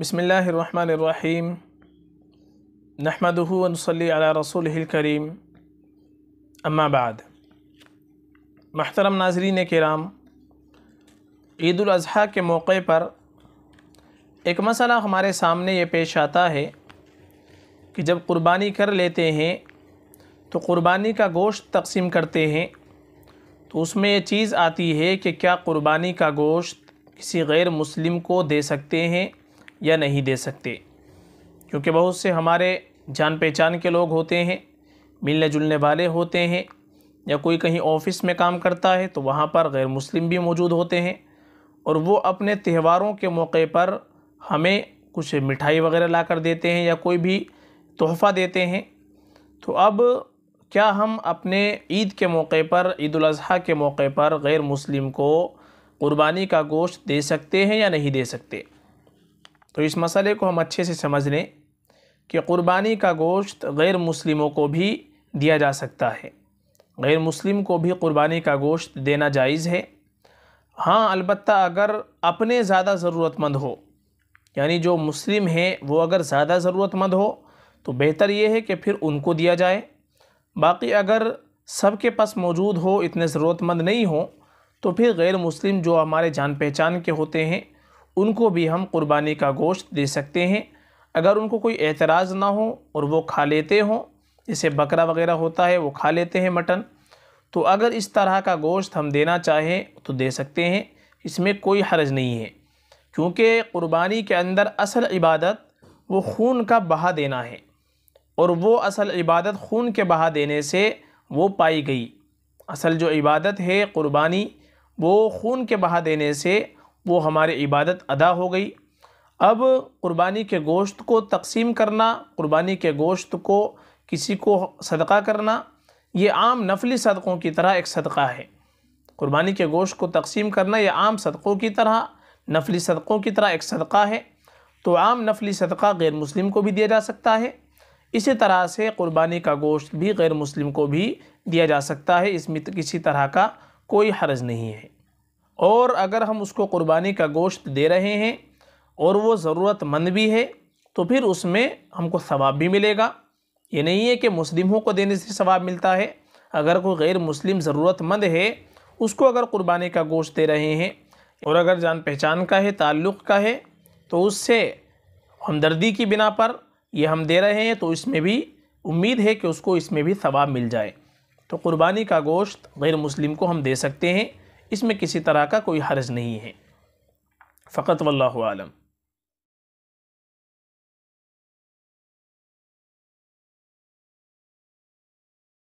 बसमीम नहमदूनसली रसूल करीम अम्माबाद महतरम नाजरीन कराम ईद के मौके पर एक मसला हमारे सामने ये पेश आता है कि जब कुर्बानी कर लेते हैं तो कुर्बानी का गोश्त तकसीम करते हैं तो उसमें ये चीज़ आती है कि क्या कुर्बानी का गोश्त किसी गैर मुस्लिम को दे सकते हैं या नहीं दे सकते क्योंकि बहुत से हमारे जान पहचान के लोग होते हैं मिलने जुलने वाले होते हैं या कोई कहीं ऑफिस में काम करता है तो वहाँ पर गैर मुस्लिम भी मौजूद होते हैं और वो अपने त्योहारों के मौके पर हमें कुछ मिठाई वगैरह ला कर देते हैं या कोई भी तोहफ़ा देते हैं तो अब क्या हम अपने ईद के मौके पर ईद अजी के मौके पर गैर मुस्लिम को क़ुरबानी का गोश्त दे सकते हैं या नहीं दे सकते तो इस मसले को हम अच्छे से समझ लें कि क़ुरबानी का गोश्त गैर मुस्लिमों को भी दिया जा सकता है गैर मुस्लिम को भी क़ुरबानी का गोश्त देना जायज़ है हाँ अलबत् अगर अपने ज़्यादा ज़रूरतमंद हो यानी जो मुस्लिम है वो अगर ज़्यादा ज़रूरतमंद हो तो बेहतर ये है कि फिर उनको दिया जाए बाकी अगर सब के पास मौजूद हो इतने ज़रूरतमंद नहीं हो तो फिर गैर मुस्लिम जो हमारे जान पहचान के होते हैं उनको भी हम कुर्बानी का गोश्त दे सकते हैं अगर उनको कोई एतराज़ ना हो और वो खा लेते हों जैसे बकरा वगैरह होता है वो खा लेते हैं मटन तो अगर इस तरह का गोश्त हम देना चाहें तो दे सकते हैं इसमें कोई हर्ज नहीं है क्योंकि क़ुरबानी के अंदर असल इबादत वो खून का बहा देना है और वो असल इबादत खून के बहा देने से वो पाई गई असल जो इबादत है क़ुरबानी वो खून के बहा देने से वो हमारी इबादत अदा हो गई अब कुर्बानी के गोश्त को तकसीम करना कुर्बानी के गोश्त को किसी को सदका करना ये आम नफली सदक़ों की तरह एक सदका है कुर्बानी के गोश्त को तकसीम करना यह आम सदक़ों की तरह नफली सदक़ों की तरह एक सदका है तो आम नफली सदका गैर मुस्लिम को भी दिया जा सकता है इसी तरह से कुर्बानी का गोश्त भी गैर मुस्लिम को भी दिया जा सकता है इसमें किसी तरह का कोई हर्ज नहीं है और अगर हम उसको क़ुरबानी का गोश्त दे रहे हैं और वो ज़रूरतमंद भी है तो फिर उसमें हमको सवाब भी मिलेगा ये नहीं है कि मुस्लिमों को देने से सवाब मिलता है अगर कोई गैर मुस्लिम ज़रूरतमंद है उसको अगर क़ुरबानी का गोश्त दे रहे हैं और अगर जान पहचान का है ताल्लुक़ का है तो उससे हमदर्दी की बिना पर ये हम दे रहे हैं तो इसमें भी उम्मीद है कि उसको इसमें भी सवाब मिल जाए तो क़ुरबानी का गोश्त गैर मुस्लिम को हम दे सकते हैं इसमें किसी तरह का कोई हर्ज नहीं है फ़कत वल्लम